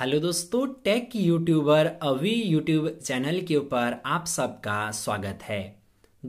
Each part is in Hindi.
हेलो दोस्तों tech YouTuber Avi YouTube channel के ऊपर आप सबका स्वागत है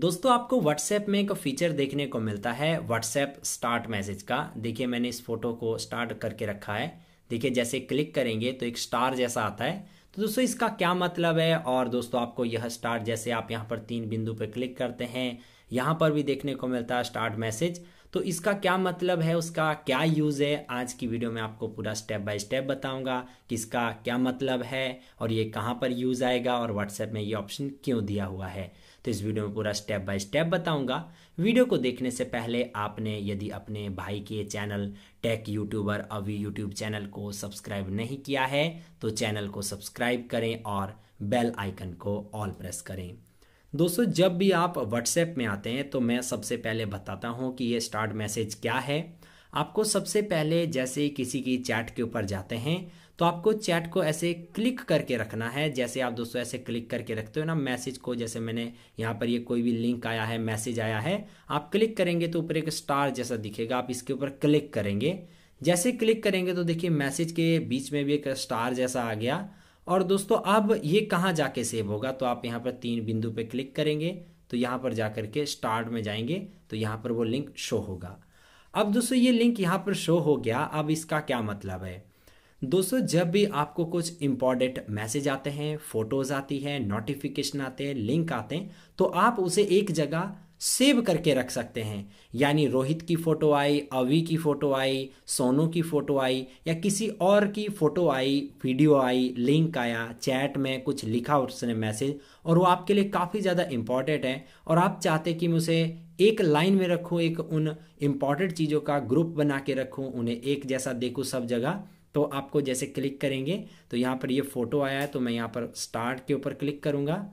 दोस्तों आपको व्हाट्सएप में एक फीचर देखने को मिलता है व्हाट्सएप स्टार्ट मैसेज का देखिए मैंने इस फोटो को स्टार्ट करके रखा है देखिए जैसे क्लिक करेंगे तो एक स्टार जैसा आता है तो दोस्तों इसका क्या मतलब है और दोस्तों आपको यह स्टार जैसे आप यहाँ पर तीन बिंदु पर क्लिक करते हैं यहाँ पर भी देखने को मिलता है स्टार्ट मैसेज तो इसका क्या मतलब है उसका क्या यूज़ है आज की वीडियो में आपको पूरा स्टेप बाय स्टेप बताऊंगा कि इसका क्या मतलब है और ये कहाँ पर यूज़ आएगा और व्हाट्सएप में ये ऑप्शन क्यों दिया हुआ है तो इस वीडियो में पूरा स्टेप बाय स्टेप बताऊंगा वीडियो को देखने से पहले आपने यदि अपने भाई के channel tech YouTuber Abhi YouTube channel को सब्सक्राइब नहीं किया है तो चैनल को सब्सक्राइब करें और बेल आइकन को ऑल प्रेस करें दोस्तों जब भी आप व्हाट्सएप में आते हैं तो मैं सबसे पहले बताता हूँ कि ये स्टार्ट मैसेज क्या है आपको सबसे पहले जैसे किसी की चैट के ऊपर जाते हैं तो आपको चैट को ऐसे क्लिक करके रखना है जैसे आप दोस्तों ऐसे क्लिक करके रखते हो ना मैसेज को जैसे मैंने यहाँ पर ये कोई भी लिंक आया है मैसेज आया है आप क्लिक करेंगे तो ऊपर एक स्टार जैसा दिखेगा आप इसके ऊपर क्लिक करेंगे जैसे क्लिक करेंगे तो देखिए मैसेज के बीच में भी एक स्टार जैसा आ गया और दोस्तों अब ये कहाँ जाके सेव होगा तो आप यहाँ पर तीन बिंदु पे क्लिक करेंगे तो यहाँ पर जा करके के स्टार्ट में जाएंगे तो यहाँ पर वो लिंक शो होगा अब दोस्तों ये लिंक यहाँ पर शो हो गया अब इसका क्या मतलब है दोस्तों जब भी आपको कुछ इम्पॉर्टेंट मैसेज आते हैं फ़ोटोज़ आती है नोटिफिकेशन आते हैं लिंक आते हैं तो आप उसे एक जगह सेव करके रख सकते हैं यानी रोहित की फ़ोटो आई अवी की फ़ोटो आई सोनू की फ़ोटो आई या किसी और की फ़ोटो आई वीडियो आई लिंक आया चैट में कुछ लिखा उसने मैसेज और वो आपके लिए काफ़ी ज़्यादा इंपॉर्टेंट है और आप चाहते कि मैं उसे एक लाइन में रखूँ एक उन इम्पॉर्टेंट चीज़ों का ग्रुप बना के रखूँ उन्हें एक जैसा देखूँ सब जगह तो आपको जैसे क्लिक करेंगे तो यहाँ पर ये फ़ोटो आया है तो मैं यहाँ पर स्टार्ट के ऊपर क्लिक करूँगा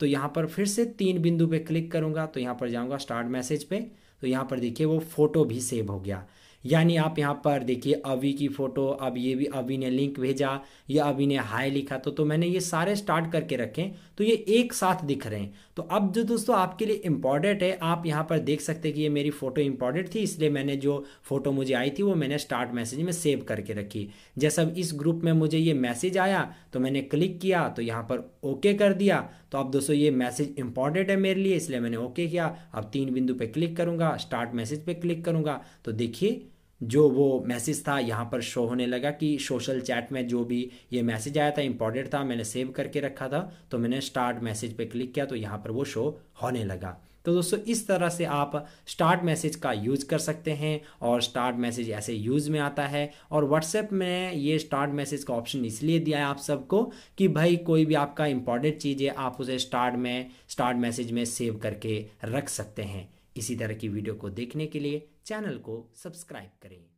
तो यहाँ पर फिर से तीन बिंदु पे क्लिक करूँगा तो यहाँ पर जाऊँगा स्टार्ट मैसेज पे तो यहाँ पर देखिए वो फ़ोटो भी सेव हो गया यानी आप यहाँ पर देखिए अभी की फ़ोटो अब ये भी अभी ने लिंक भेजा या अभी ने हाई लिखा तो तो मैंने ये सारे स्टार्ट करके रखे तो ये एक साथ दिख रहे हैं तो अब जो दोस्तों आपके लिए इंपॉर्टेंट है आप यहाँ पर देख सकते हैं कि ये मेरी फ़ोटो इंपॉर्टेंट थी इसलिए मैंने जो फ़ोटो मुझे आई थी वो मैंने स्टार्ट मैसेज में सेव करके रखी जैसा इस ग्रुप में मुझे ये मैसेज आया तो मैंने क्लिक किया तो यहाँ पर ओके कर दिया तो अब दोस्तों ये मैसेज इंपॉर्टेंट है मेरे लिए इसलिए मैंने ओके किया अब तीन बिंदु पर क्लिक करूँगा स्टार्ट मैसेज पर क्लिक करूँगा तो देखिए जो वो मैसेज था यहाँ पर शो होने लगा कि सोशल चैट में जो भी ये मैसेज आया था इंपॉर्टेंट था मैंने सेव करके रखा था तो मैंने स्टार्ट मैसेज पे क्लिक किया तो यहाँ पर वो शो होने लगा तो दोस्तों इस तरह से आप स्टार्ट मैसेज का यूज़ कर सकते हैं और स्टार्ट मैसेज ऐसे यूज़ में आता है और व्हाट्सएप में ये स्टार्ट मैसेज का ऑप्शन इसलिए दिया है आप सबको कि भाई कोई भी आपका इंपॉर्टेंट चीज़ है आप उसे स्टार्ट में स्टार्ट मैसेज में सेव करके रख सकते हैं इसी तरह की वीडियो को देखने के लिए चैनल को सब्सक्राइब करें